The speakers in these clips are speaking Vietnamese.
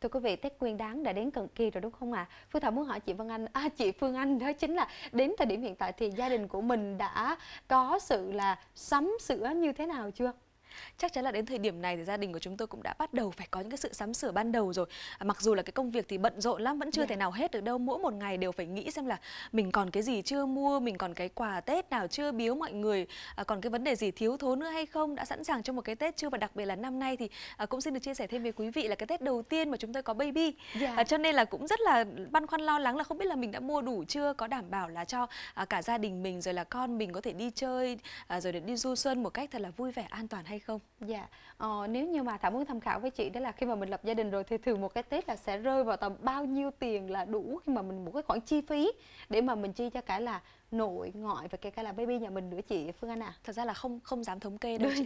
Thưa quý vị, Tết Nguyên đán đã đến cận kỳ rồi đúng không ạ? À? Phương Thảo muốn hỏi chị Vân Anh, à, chị Phương Anh đó chính là đến thời điểm hiện tại thì gia đình của mình đã có sự là sắm sửa như thế nào chưa? chắc chắn là đến thời điểm này thì gia đình của chúng tôi cũng đã bắt đầu phải có những cái sự sắm sửa ban đầu rồi à, mặc dù là cái công việc thì bận rộn lắm vẫn chưa yeah. Dạ. thể nào hết được đâu mỗi một ngày đều phải nghĩ xem là mình còn cái gì chưa mua mình còn cái quà tết nào chưa biếu mọi người à, còn cái vấn đề gì thiếu thốn nữa hay không đã sẵn sàng cho một cái tết chưa và đặc biệt là năm nay thì à, cũng xin được chia sẻ thêm với quý vị là cái tết đầu tiên mà chúng tôi có baby yeah. Dạ. à, cho nên là cũng rất là băn khoăn lo lắng là không biết là mình đã mua đủ chưa có đảm bảo là cho à, cả gia đình mình rồi là con mình có thể đi chơi à, rồi để đi du xuân một cách thật là vui vẻ an toàn hay không? Dạ, ờ, nếu như mà Thảo muốn tham khảo với chị đó là khi mà mình lập gia đình rồi thì thường một cái Tết là sẽ rơi vào tầm bao nhiêu tiền là đủ khi mà mình một cái khoản chi phí để mà mình chi cho cả là nội ngoại và kể cả là baby nhà mình nữa chị Phương Anh à? Thật ra là không không dám thống kê đâu chị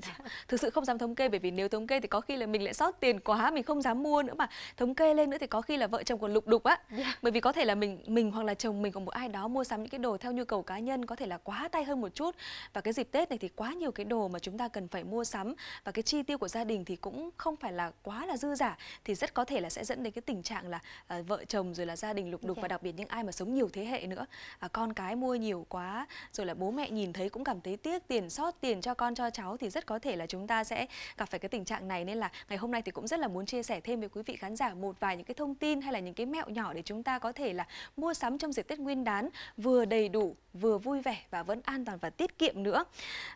Thực sự không dám thống kê bởi vì nếu thống kê thì có khi là mình lại sót tiền quá mình không dám mua nữa mà thống kê lên nữa thì có khi là vợ chồng còn lục đục á. Yeah. Dạ. Bởi vì có thể là mình mình hoặc là chồng mình còn một ai đó mua sắm những cái đồ theo nhu cầu cá nhân có thể là quá tay hơn một chút và cái dịp Tết này thì quá nhiều cái đồ mà chúng ta cần phải mua sắm và cái chi tiêu của gia đình thì cũng không phải là quá là dư giả thì rất có thể là sẽ dẫn đến cái tình trạng là uh, vợ chồng rồi là gia đình lục đục yeah. Dạ. và đặc biệt những ai mà sống nhiều thế hệ nữa uh, con cái mua nhiều nhiều quá rồi là bố mẹ nhìn thấy cũng cảm thấy tiếc tiền sót tiền cho con cho cháu thì rất có thể là chúng ta sẽ gặp phải cái tình trạng này nên là ngày hôm nay thì cũng rất là muốn chia sẻ thêm với quý vị khán giả một vài những cái thông tin hay là những cái mẹo nhỏ để chúng ta có thể là mua sắm trong dịp Tết Nguyên đán vừa đầy đủ vừa vui vẻ và vẫn an toàn và tiết kiệm nữa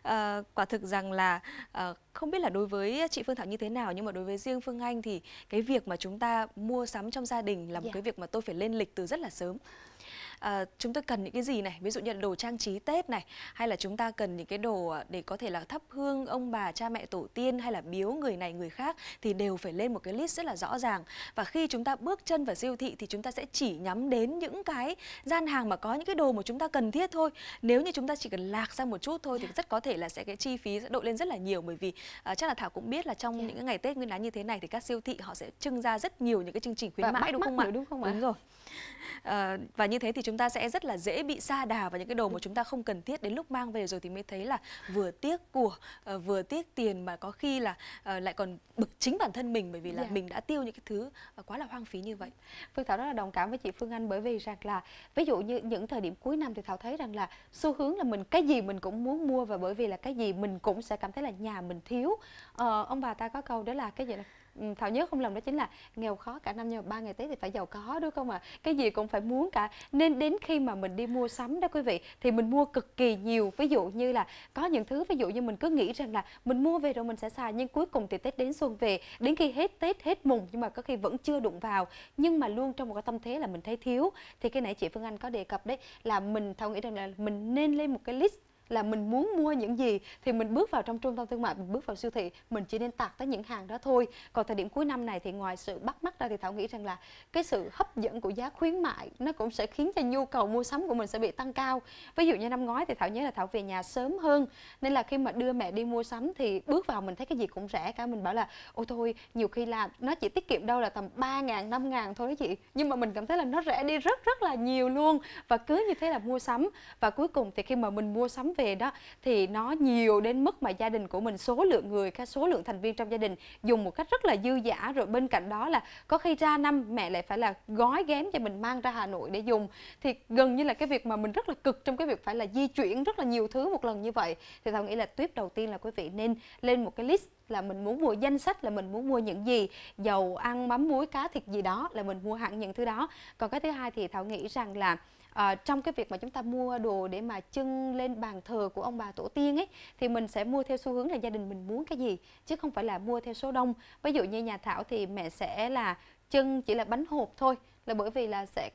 à, quả thực rằng là à, không biết là đối với chị Phương Thảo như thế nào nhưng mà đối với riêng Phương Anh thì cái việc mà chúng ta mua sắm trong gia đình là một yeah. Dạ. cái việc mà tôi phải lên lịch từ rất là sớm à, chúng tôi cần những cái gì này ví dụ như đồ trang trí tết này hay là chúng ta cần những cái đồ ờ, để có thể là thắp hương ông bà cha mẹ tổ tiên hay là biếu người này người khác thì đều phải lên một cái list rất là rõ ràng và khi chúng ta bước chân vào siêu thị thì chúng ta sẽ chỉ nhắm đến những cái gian hàng mà có những cái đồ mà chúng ta cần thiết thôi nếu như chúng ta chỉ cần lạc sang một chút thôi thì dạ. rất có thể là sẽ cái chi phí sẽ đội lên rất là nhiều bởi vì à, chắc là thảo cũng biết là trong dạ. những cái ngày tết nguyên đán như thế này thì các siêu thị họ sẽ trưng ra rất nhiều những cái chương trình khuyến mãi đúng không, ạ? đúng không ạ đúng rồi Ờ, và như thế thì chúng ta sẽ rất là dễ bị xa đà vào những cái đồ mà chúng ta không cần thiết đến lúc mang về rồi thì mới thấy là vừa tiếc của ờ, vừa tiếc tiền mà có khi là ờ, lại còn bực chính bản thân mình bởi vì là yeah. Dạ. mình đã tiêu những cái thứ quá là hoang phí như vậy phương thảo rất là đồng cảm với chị phương anh bởi vì rằng là ví dụ như những thời điểm cuối năm thì thảo thấy rằng là xu hướng là mình cái gì mình cũng muốn mua và bởi vì là cái gì mình cũng sẽ cảm thấy là nhà mình thiếu ờ, ông bà ta có câu đó là cái gì là Ừ, thảo nhớ không lầm đó chính là nghèo khó cả năm nhưng mà ba ngày tết thì phải giàu có đúng không ạ à? cái gì cũng phải muốn cả nên đến khi mà mình đi mua sắm đó quý vị thì mình mua cực kỳ nhiều ví dụ như là có những thứ ví dụ như mình cứ nghĩ rằng là mình mua về rồi mình sẽ xài nhưng cuối cùng thì tết đến xuân về đến khi hết tết hết mùng nhưng mà có khi vẫn chưa đụng vào nhưng mà luôn trong một cái tâm thế là mình thấy thiếu thì cái nãy chị phương anh có đề cập đấy là mình thảo nghĩ rằng là mình nên lên một cái list là mình muốn mua những gì thì mình bước vào trong trung tâm thương mại mình bước vào siêu thị mình chỉ nên tạt tới những hàng đó thôi còn thời điểm cuối năm này thì ngoài sự bắt mắt ra thì thảo nghĩ rằng là cái sự hấp dẫn của giá khuyến mại nó cũng sẽ khiến cho nhu cầu mua sắm của mình sẽ bị tăng cao ví dụ như năm ngoái thì thảo nhớ là thảo về nhà sớm hơn nên là khi mà đưa mẹ đi mua sắm thì bước vào mình thấy cái gì cũng rẻ cả mình bảo là ôi thôi nhiều khi là nó chỉ tiết kiệm đâu là tầm ba ngàn năm ngàn thôi đó chị nhưng mà mình cảm thấy là nó rẻ đi rất rất là nhiều luôn và cứ như thế là mua sắm và cuối cùng thì khi mà mình mua sắm về đó thì nó nhiều đến mức mà gia đình của mình số lượng người các số lượng thành viên trong gia đình dùng một cách rất là dư dả rồi bên cạnh đó là có khi ra năm mẹ lại phải là gói ghém cho mình mang ra Hà Nội để dùng thì gần như là cái việc mà mình rất là cực trong cái việc phải là di chuyển rất là nhiều thứ một lần như vậy thì thảo nghĩ là tuyết đầu tiên là quý vị nên lên một cái list là mình muốn mua danh sách là mình muốn mua những gì dầu ăn mắm muối cá thịt gì đó là mình mua hẳn những thứ đó còn cái thứ hai thì thảo nghĩ rằng là à, trong cái việc mà chúng ta mua đồ để mà trưng lên bàn thờ của ông bà tổ tiên ấy thì mình sẽ mua theo xu hướng là gia đình mình muốn cái gì chứ không phải là mua theo số đông ví dụ như nhà thảo thì mẹ sẽ là trưng chỉ là bánh hộp thôi là bởi vì là sẽ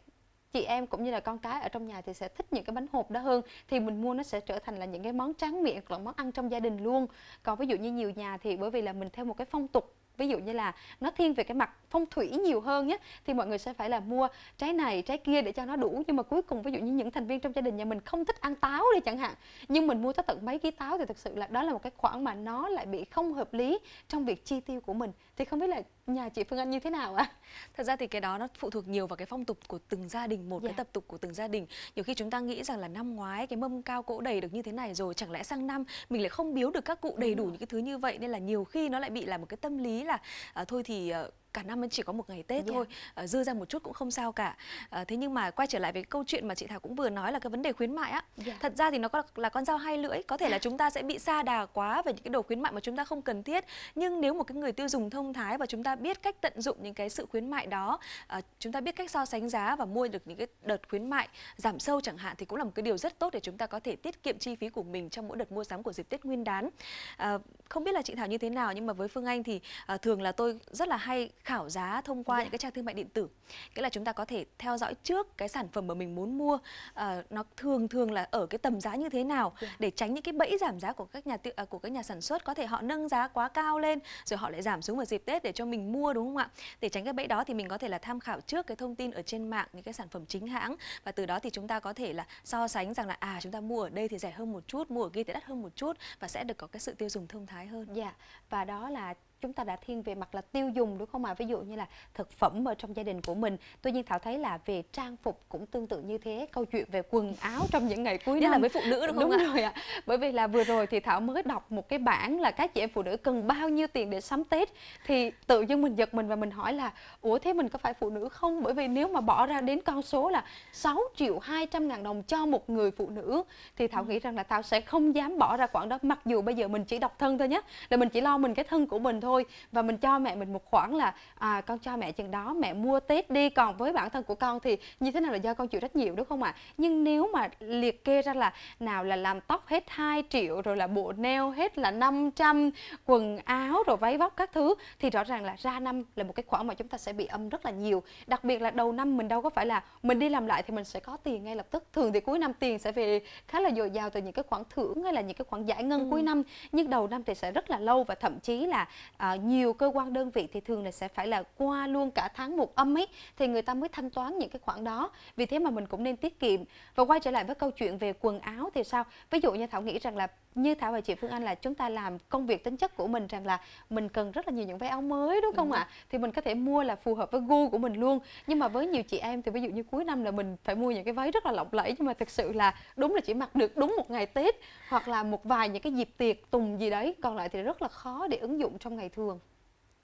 chị em cũng như là con cái ở trong nhà thì sẽ thích những cái bánh hộp đó hơn thì mình mua nó sẽ trở thành là những cái món tráng miệng hoặc là món ăn trong gia đình luôn còn ví dụ như nhiều nhà thì bởi vì là mình theo một cái phong tục ví dụ như là nó thiên về cái mặt phong thủy nhiều hơn nhé thì mọi người sẽ phải là mua trái này trái kia để cho nó đủ nhưng mà cuối cùng ví dụ như những thành viên trong gia đình nhà mình không thích ăn táo đi chẳng hạn nhưng mình mua tới tận mấy ký táo thì thực sự là đó là một cái khoản mà nó lại bị không hợp lý trong việc chi tiêu của mình thì không biết là nhà chị Phương Anh như thế nào ạ? À? Thật ra thì cái đó nó phụ thuộc nhiều vào cái phong tục của từng gia đình, một yeah. cái dạ. tập tục của từng gia đình. Nhiều khi chúng ta nghĩ rằng là năm ngoái cái mâm cao cỗ đầy được như thế này rồi, chẳng lẽ sang năm mình lại không biếu được các cụ đầy đủ những cái thứ như vậy nên là nhiều khi nó lại bị là một cái tâm lý là à, thôi thì ờ, cả năm mới chỉ có một ngày Tết yeah. Dạ. thôi, ờ, dư ra một chút cũng không sao cả. Ờ, thế nhưng mà quay trở lại với câu chuyện mà chị Thảo cũng vừa nói là cái vấn đề khuyến mại á. Yeah. Dạ. Thật ra thì nó có là con dao hai lưỡi, có thể là chúng ta sẽ bị xa đà quá về những cái đồ khuyến mại mà chúng ta không cần thiết. Nhưng nếu một cái người tiêu dùng thông thái và chúng ta biết cách tận dụng những cái sự khuyến mại đó, ờ, chúng ta biết cách so sánh giá và mua được những cái đợt khuyến mại giảm sâu chẳng hạn thì cũng là một cái điều rất tốt để chúng ta có thể tiết kiệm chi phí của mình trong mỗi đợt mua sắm của dịp Tết Nguyên đán. À, không biết là chị Thảo như thế nào nhưng mà với Phương Anh thì à, thường là tôi rất là hay khảo giá thông qua dạ. những cái trang thương mại điện tử nghĩa là chúng ta có thể theo dõi trước cái sản phẩm mà mình muốn mua à, nó thường thường là ở cái tầm giá như thế nào dạ. để tránh những cái bẫy giảm giá của các nhà tiệm à, của các nhà sản xuất có thể họ nâng giá quá cao lên rồi họ lại giảm xuống vào dịp Tết để cho mình mua đúng không ạ để tránh cái bẫy đó thì mình có thể là tham khảo trước cái thông tin ở trên mạng những cái sản phẩm chính hãng và từ đó thì chúng ta có thể là so sánh rằng là à chúng ta mua ở đây thì rẻ hơn một chút mua ở kia thì đắt hơn một chút và sẽ được có cái sự tiêu dùng thông thái hơn. Dạ yeah. và đó là chúng ta đã thiên về mặt là tiêu dùng đúng không ạ? À? Ví dụ như là thực phẩm ở trong gia đình của mình. Tuy nhiên Thảo thấy là về trang phục cũng tương tự như thế, câu chuyện về quần áo trong những ngày cuối Nhất năm. là với phụ nữ đúng không đúng ạ? rồi À. Bởi vì là vừa rồi thì Thảo mới đọc một cái bản là các chị em phụ nữ cần bao nhiêu tiền để sắm Tết thì tự dưng mình giật mình và mình hỏi là ủa thế mình có phải phụ nữ không? Bởi vì nếu mà bỏ ra đến con số là 6 triệu 200 ngàn đồng cho một người phụ nữ thì Thảo ừ. nghĩ rằng là Thảo sẽ không dám bỏ ra khoản đó mặc dù bây giờ mình chỉ độc thân thôi nhé. Là mình chỉ lo mình cái thân của mình thôi và mình cho mẹ mình một khoản là à, con cho mẹ chừng đó mẹ mua tết đi còn với bản thân của con thì như thế nào là do con chịu trách nhiệm đúng không ạ à? nhưng nếu mà liệt kê ra là nào là làm tóc hết 2 triệu rồi là bộ nail hết là 500 quần áo rồi váy vóc các thứ thì rõ ràng là ra năm là một cái khoản mà chúng ta sẽ bị âm rất là nhiều đặc biệt là đầu năm mình đâu có phải là mình đi làm lại thì mình sẽ có tiền ngay lập tức thường thì cuối năm tiền sẽ về khá là dồi dào từ những cái khoản thưởng hay là những cái khoản giải ngân ừ. cuối năm nhưng đầu năm thì sẽ rất là lâu và thậm chí là à, nhiều cơ quan đơn vị thì thường là sẽ phải là qua luôn cả tháng một âm ấy thì người ta mới thanh toán những cái khoản đó vì thế mà mình cũng nên tiết kiệm và quay trở lại với câu chuyện về quần áo thì sao ví dụ như thảo nghĩ rằng là như thảo và chị phương anh là chúng ta làm công việc tính chất của mình rằng là mình cần rất là nhiều những váy áo mới đúng không ạ ừ. à? thì mình có thể mua là phù hợp với gu của mình luôn nhưng mà với nhiều chị em thì ví dụ như cuối năm là mình phải mua những cái váy rất là lộng lẫy nhưng mà thực sự là đúng là chỉ mặc được đúng một ngày tết hoặc là một vài những cái dịp tiệc tùng gì đấy còn lại thì rất là khó để ứng dụng trong ngày ngày thường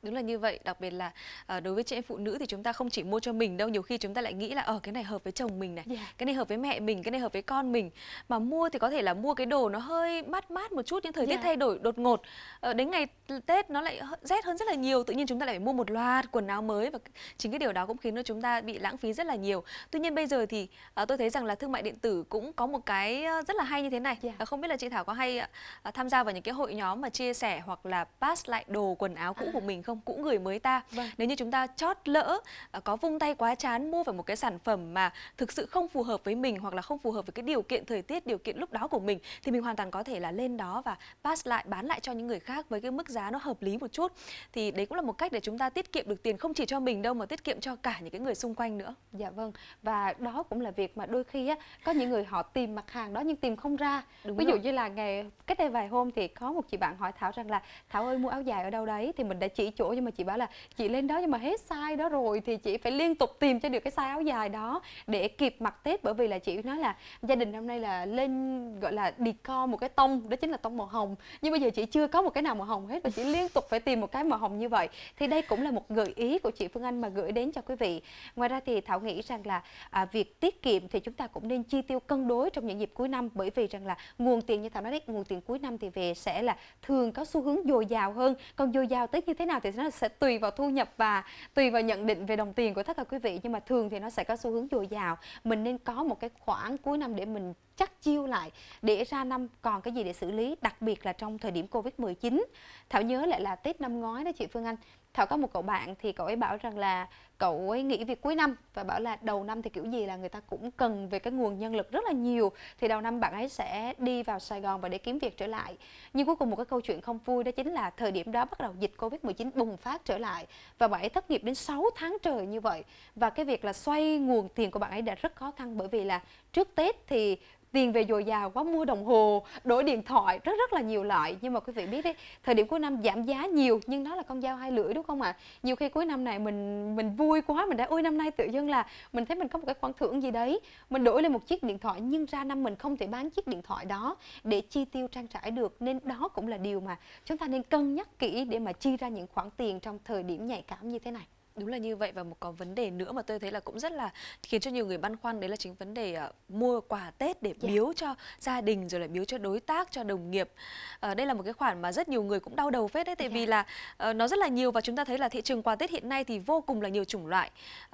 Đúng là như vậy, đặc biệt là à, đối với chị em phụ nữ thì chúng ta không chỉ mua cho mình đâu, nhiều khi chúng ta lại nghĩ là ở ờ, cái này hợp với chồng mình này, yeah. cái này hợp với mẹ mình, cái này hợp với con mình. Mà mua thì có thể là mua cái đồ nó hơi mát mát một chút, nhưng thời tiết yeah. thay đổi đột ngột. À, đến ngày Tết nó lại rét hơn rất là nhiều, tự nhiên chúng ta lại phải mua một loạt quần áo mới và chính cái điều đó cũng khiến cho chúng ta bị lãng phí rất là nhiều. Tuy nhiên bây giờ thì à, tôi thấy rằng là thương mại điện tử cũng có một cái rất là hay như thế này. Yeah. À, không biết là chị Thảo có hay à, tham gia vào những cái hội nhóm mà chia sẻ hoặc là pass lại đồ quần áo cũ à. của mình không? không cũng người mới ta vâng. nếu như chúng ta chót lỡ à, có vung tay quá chán mua phải một cái sản phẩm mà thực sự không phù hợp với mình hoặc là không phù hợp với cái điều kiện thời tiết điều kiện lúc đó của mình thì mình hoàn toàn có thể là lên đó và pass lại bán lại cho những người khác với cái mức giá nó hợp lý một chút thì đấy cũng là một cách để chúng ta tiết kiệm được tiền không chỉ cho mình đâu mà tiết kiệm cho cả những cái người xung quanh nữa dạ vâng và đó cũng là việc mà đôi khi á có những người họ tìm mặt hàng đó nhưng tìm không ra Đúng ví dụ rồi. như là ngày cách đây vài hôm thì có một chị bạn hỏi thảo rằng là thảo ơi mua áo dài ở đâu đấy thì mình đã chỉ chỗ nhưng mà chị bảo là chị lên đó nhưng mà hết size đó rồi thì chị phải liên tục tìm cho được cái size áo dài đó để kịp mặc Tết bởi vì là chị nói là gia đình hôm nay là lên gọi là decor một cái tông đó chính là tông màu hồng nhưng bây giờ chị chưa có một cái nào màu hồng hết và chị liên tục phải tìm một cái màu hồng như vậy thì đây cũng là một gợi ý của chị Phương Anh mà gửi đến cho quý vị ngoài ra thì Thảo nghĩ rằng là à, việc tiết kiệm thì chúng ta cũng nên chi tiêu cân đối trong những dịp cuối năm bởi vì rằng là nguồn tiền như Thảo nói đấy nguồn tiền cuối năm thì về sẽ là thường có xu hướng dồi dào hơn còn dồi dào tới như thế nào thì nó sẽ tùy vào thu nhập và tùy vào nhận định về đồng tiền của tất cả quý vị nhưng mà thường thì nó sẽ có xu hướng dồi dào mình nên có một cái khoản cuối năm để mình chắc chiêu lại để ra năm còn cái gì để xử lý đặc biệt là trong thời điểm covid 19 thảo nhớ lại là tết năm ngoái đó chị phương anh Thảo có một cậu bạn thì cậu ấy bảo rằng là cậu ấy nghỉ việc cuối năm và bảo là đầu năm thì kiểu gì là người ta cũng cần về cái nguồn nhân lực rất là nhiều thì đầu năm bạn ấy sẽ đi vào Sài Gòn và để kiếm việc trở lại. Nhưng cuối cùng một cái câu chuyện không vui đó chính là thời điểm đó bắt đầu dịch Covid-19 bùng phát trở lại và bạn ấy thất nghiệp đến 6 tháng trời như vậy và cái việc là xoay nguồn tiền của bạn ấy đã rất khó khăn bởi vì là trước Tết thì tiền về dồi dào quá mua đồng hồ đổi điện thoại rất rất là nhiều loại nhưng mà quý vị biết đấy thời điểm cuối năm giảm giá nhiều nhưng đó là con dao hai lưỡi đúng không ạ à? nhiều khi cuối năm này mình mình vui quá mình đã ôi năm nay tự dưng là mình thấy mình có một cái khoản thưởng gì đấy mình đổi lên một chiếc điện thoại nhưng ra năm mình không thể bán chiếc điện thoại đó để chi tiêu trang trải được nên đó cũng là điều mà chúng ta nên cân nhắc kỹ để mà chi ra những khoản tiền trong thời điểm nhạy cảm như thế này Đúng là như vậy và một có vấn đề nữa mà tôi thấy là cũng rất là khiến cho nhiều người băn khoăn đấy là chính vấn đề uh, mua quà Tết để yeah. Dạ. biếu cho gia đình rồi lại biếu cho đối tác cho đồng nghiệp. Uh, đây là một cái khoản mà rất nhiều người cũng đau đầu phết đấy tại yeah. Dạ. vì là uh, nó rất là nhiều và chúng ta thấy là thị trường quà Tết hiện nay thì vô cùng là nhiều chủng loại.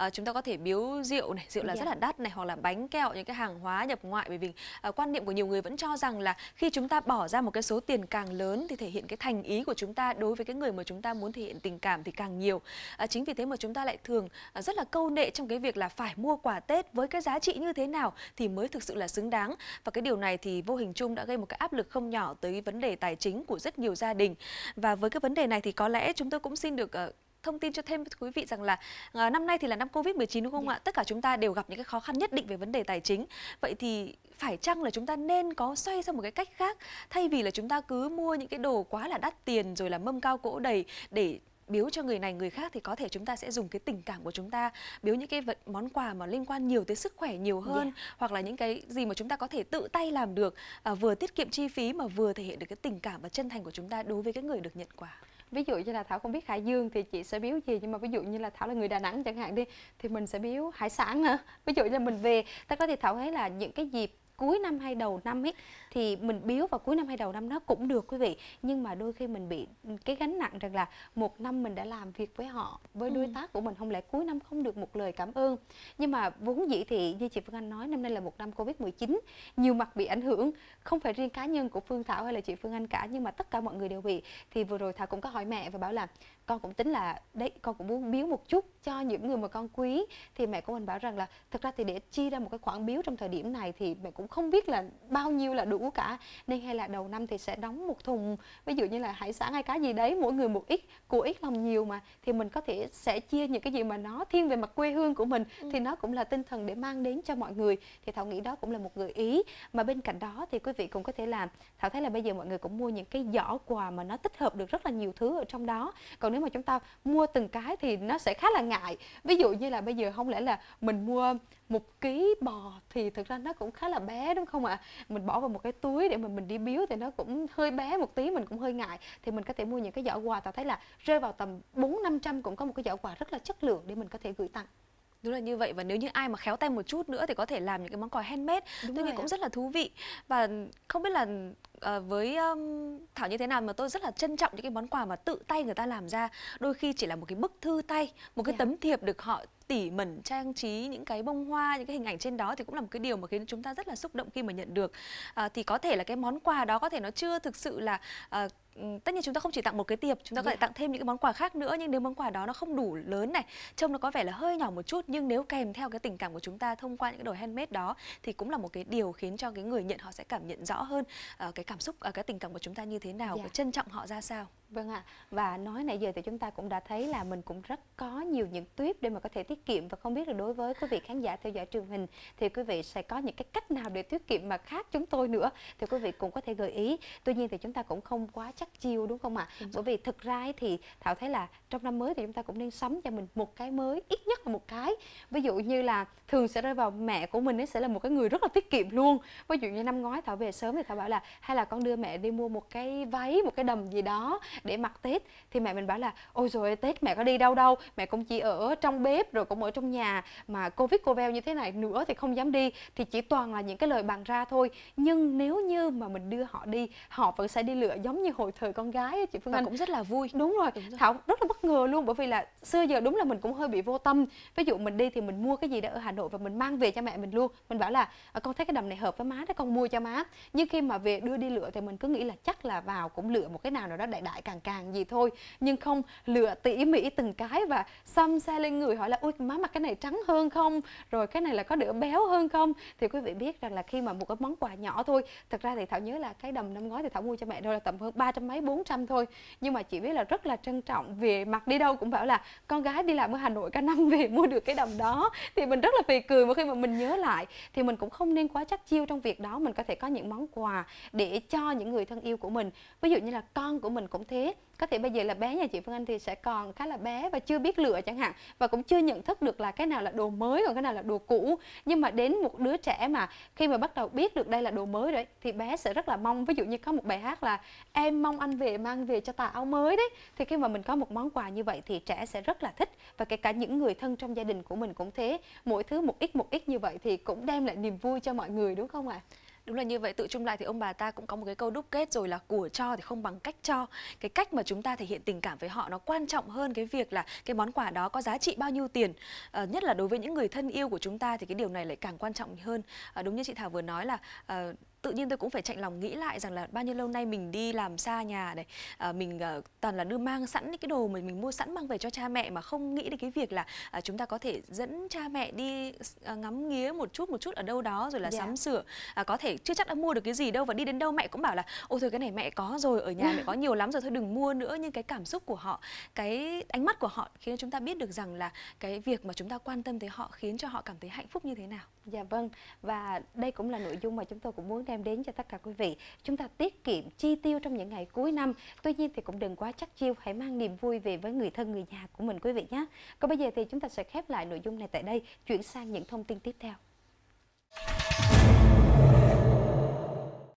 Uh, chúng ta có thể biếu rượu này, rượu là yeah. Dạ. rất là đắt này hoặc là bánh kẹo những cái hàng hóa nhập ngoại bởi vì uh, quan niệm của nhiều người vẫn cho rằng là khi chúng ta bỏ ra một cái số tiền càng lớn thì thể hiện cái thành ý của chúng ta đối với cái người mà chúng ta muốn thể hiện tình cảm thì càng nhiều. Uh, chính vì thế mà chúng ta lại thường à, rất là câu nệ trong cái việc là phải mua quà Tết với cái giá trị như thế nào thì mới thực sự là xứng đáng. Và cái điều này thì vô hình chung đã gây một cái áp lực không nhỏ tới vấn đề tài chính của rất nhiều gia đình. Và với cái vấn đề này thì có lẽ chúng tôi cũng xin được ờ, thông tin cho thêm quý vị rằng là à, năm nay thì là năm Covid-19 đúng không yeah. ạ? Dạ. Tất cả chúng ta đều gặp những cái khó khăn nhất định về vấn đề tài chính. Vậy thì phải chăng là chúng ta nên có xoay sang một cái cách khác thay vì là chúng ta cứ mua những cái đồ quá là đắt tiền rồi là mâm cao cỗ đầy để biếu cho người này người khác thì có thể chúng ta sẽ dùng cái tình cảm của chúng ta biếu những cái vật món quà mà liên quan nhiều tới sức khỏe nhiều dạ. hơn yeah. hoặc là những cái gì mà chúng ta có thể tự tay làm được à, vừa tiết kiệm chi phí mà vừa thể hiện được cái tình cảm và chân thành của chúng ta đối với cái người được nhận quà ví dụ như là thảo không biết hải dương thì chị sẽ biếu gì nhưng mà ví dụ như là thảo là người đà nẵng chẳng hạn đi thì mình sẽ biếu hải sản hả ví dụ như là mình về ta có thể thảo thấy là những cái dịp cuối năm hay đầu năm ấy thì mình biếu vào cuối năm hay đầu năm nó cũng được quý vị nhưng mà đôi khi mình bị cái gánh nặng rằng là một năm mình đã làm việc với họ với đối ừ. tác của mình không lẽ cuối năm không được một lời cảm ơn nhưng mà vốn dĩ thì như chị Phương Anh nói năm nay là một năm Covid 19 nhiều mặt bị ảnh hưởng không phải riêng cá nhân của Phương Thảo hay là chị Phương Anh cả nhưng mà tất cả mọi người đều bị thì vừa rồi Thảo cũng có hỏi mẹ và bảo là con cũng tính là đấy con cũng muốn biếu một chút cho những người mà con quý thì mẹ của mình bảo rằng là thật ra thì để chi ra một cái khoản biếu trong thời điểm này thì mẹ cũng không biết là bao nhiêu là đủ cả nên hay là đầu năm thì sẽ đóng một thùng ví dụ như là hải sản hay cá gì đấy mỗi người một ít của ít lòng nhiều mà thì mình có thể sẽ chia những cái gì mà nó thiên về mặt quê hương của mình ừ. thì nó cũng là tinh thần để mang đến cho mọi người thì thảo nghĩ đó cũng là một gợi ý mà bên cạnh đó thì quý vị cũng có thể làm thảo thấy là bây giờ mọi người cũng mua những cái giỏ quà mà nó tích hợp được rất là nhiều thứ ở trong đó còn nếu mà chúng ta mua từng cái thì nó sẽ khá là ngại ví dụ như là bây giờ không lẽ là mình mua một ký bò thì thực ra nó cũng khá là bé đúng không ạ mình bỏ vào một cái túi để mình mình đi biếu thì nó cũng hơi bé một tí mình cũng hơi ngại thì mình có thể mua những cái giỏ quà tao thấy là rơi vào tầm bốn năm trăm cũng có một cái giỏ quà rất là chất lượng để mình có thể gửi tặng đúng là như vậy và nếu như ai mà khéo tay một chút nữa thì có thể làm những cái món quà handmade đúng tôi nghĩ cũng rất là thú vị và không biết là À, với um, thảo như thế nào mà tôi rất là trân trọng những cái món quà mà tự tay người ta làm ra đôi khi chỉ là một cái bức thư tay một cái yeah. Dạ. tấm thiệp được họ tỉ mẩn trang trí những cái bông hoa những cái hình ảnh trên đó thì cũng là một cái điều mà khiến chúng ta rất là xúc động khi mà nhận được à, thì có thể là cái món quà đó có thể nó chưa thực sự là à, tất nhiên chúng ta không chỉ tặng một cái tiệp chúng ta có dạ. thể tặng thêm những cái món quà khác nữa nhưng nếu món quà đó nó không đủ lớn này trông nó có vẻ là hơi nhỏ một chút nhưng nếu kèm theo cái tình cảm của chúng ta thông qua những cái đồ handmade đó thì cũng là một cái điều khiến cho cái người nhận họ sẽ cảm nhận rõ hơn uh, cái cảm xúc uh, cái tình cảm của chúng ta như thế nào và dạ. trân trọng họ ra sao Vâng ạ, và nói nãy giờ thì chúng ta cũng đã thấy là mình cũng rất có nhiều những tuyếp để mà có thể tiết kiệm và không biết là đối với quý vị khán giả theo dõi truyền hình thì quý vị sẽ có những cái cách nào để tiết kiệm mà khác chúng tôi nữa thì quý vị cũng có thể gợi ý. Tuy nhiên thì chúng ta cũng không quá chắc chiêu đúng không ạ? Bởi vì thực ra thì Thảo thấy là trong năm mới thì chúng ta cũng nên sắm cho mình một cái mới, ít nhất là một cái. Ví dụ như là thường sẽ rơi vào mẹ của mình ấy sẽ là một cái người rất là tiết kiệm luôn. Ví dụ như năm ngoái Thảo về sớm thì Thảo bảo là hay là con đưa mẹ đi mua một cái váy, một cái đầm gì đó để mặc tết thì mẹ mình bảo là ôi rồi tết mẹ có đi đâu đâu mẹ cũng chỉ ở trong bếp rồi cũng ở trong nhà mà covid cô veo như thế này nữa thì không dám đi thì chỉ toàn là những cái lời bàn ra thôi nhưng nếu như mà mình đưa họ đi họ vẫn sẽ đi lựa giống như hồi thời con gái ấy, chị phương Và anh cũng rất là vui đúng rồi. đúng rồi thảo rất là bất ngờ luôn bởi vì là xưa giờ đúng là mình cũng hơi bị vô tâm ví dụ mình đi thì mình mua cái gì đó ở hà nội và mình mang về cho mẹ mình luôn mình bảo là à, con thấy cái đầm này hợp với má đó con mua cho má nhưng khi mà về đưa đi lựa thì mình cứ nghĩ là chắc là vào cũng lựa một cái nào nào đó đại đại càng càng gì thôi nhưng không lựa tỉ mỉ từng cái và xăm xe lên người hỏi là ui má mặc cái này trắng hơn không rồi cái này là có đỡ béo hơn không thì quý vị biết rằng là khi mà một cái món quà nhỏ thôi thật ra thì thảo nhớ là cái đầm năm gói thì thảo mua cho mẹ thôi là tầm hơn ba trăm mấy bốn trăm thôi nhưng mà chị biết là rất là trân trọng vì mặc đi đâu cũng bảo là con gái đi làm ở hà nội cả năm về mua được cái đầm đó thì mình rất là phì cười mà khi mà mình nhớ lại thì mình cũng không nên quá chắc chiêu trong việc đó mình có thể có những món quà để cho những người thân yêu của mình ví dụ như là con của mình cũng thế thế có thể bây giờ là bé nhà chị Phương Anh thì sẽ còn khá là bé và chưa biết lựa chẳng hạn và cũng chưa nhận thức được là cái nào là đồ mới còn cái nào là đồ cũ nhưng mà đến một đứa trẻ mà khi mà bắt đầu biết được đây là đồ mới đấy thì bé sẽ rất là mong ví dụ như có một bài hát là em mong anh về mang về cho tà áo mới đấy thì khi mà mình có một món quà như vậy thì trẻ sẽ rất là thích và kể cả những người thân trong gia đình của mình cũng thế mỗi thứ một ít một ít như vậy thì cũng đem lại niềm vui cho mọi người đúng không ạ à? Đúng là như vậy, tự chung lại thì ông bà ta cũng có một cái câu đúc kết rồi là của cho thì không bằng cách cho. Cái cách mà chúng ta thể hiện tình cảm với họ nó quan trọng hơn cái việc là cái món quà đó có giá trị bao nhiêu tiền. À, nhất là đối với những người thân yêu của chúng ta thì cái điều này lại càng quan trọng hơn. À, đúng như chị Thảo vừa nói là à, tự nhiên tôi cũng phải chạy lòng nghĩ lại rằng là bao nhiêu lâu nay mình đi làm xa nhà này à, mình à, toàn là đưa mang sẵn những cái đồ mà mình mua sẵn mang về cho cha mẹ mà không nghĩ đến cái việc là à, chúng ta có thể dẫn cha mẹ đi à, ngắm nghía một chút một chút ở đâu đó rồi là yeah. Dạ. sắm sửa à, có thể chưa chắc đã mua được cái gì đâu và đi đến đâu mẹ cũng bảo là ôi thôi cái này mẹ có rồi ở nhà mẹ có nhiều lắm rồi thôi đừng mua nữa nhưng cái cảm xúc của họ cái ánh mắt của họ khiến chúng ta biết được rằng là cái việc mà chúng ta quan tâm tới họ khiến cho họ cảm thấy hạnh phúc như thế nào. Dạ vâng và đây cũng là nội dung mà chúng tôi cũng muốn đem đem đến cho tất cả quý vị. Chúng ta tiết kiệm chi tiêu trong những ngày cuối năm. Tuy nhiên thì cũng đừng quá chắc chiêu, hãy mang niềm vui về với người thân, người nhà của mình quý vị nhé. Còn bây giờ thì chúng ta sẽ khép lại nội dung này tại đây, chuyển sang những thông tin tiếp theo.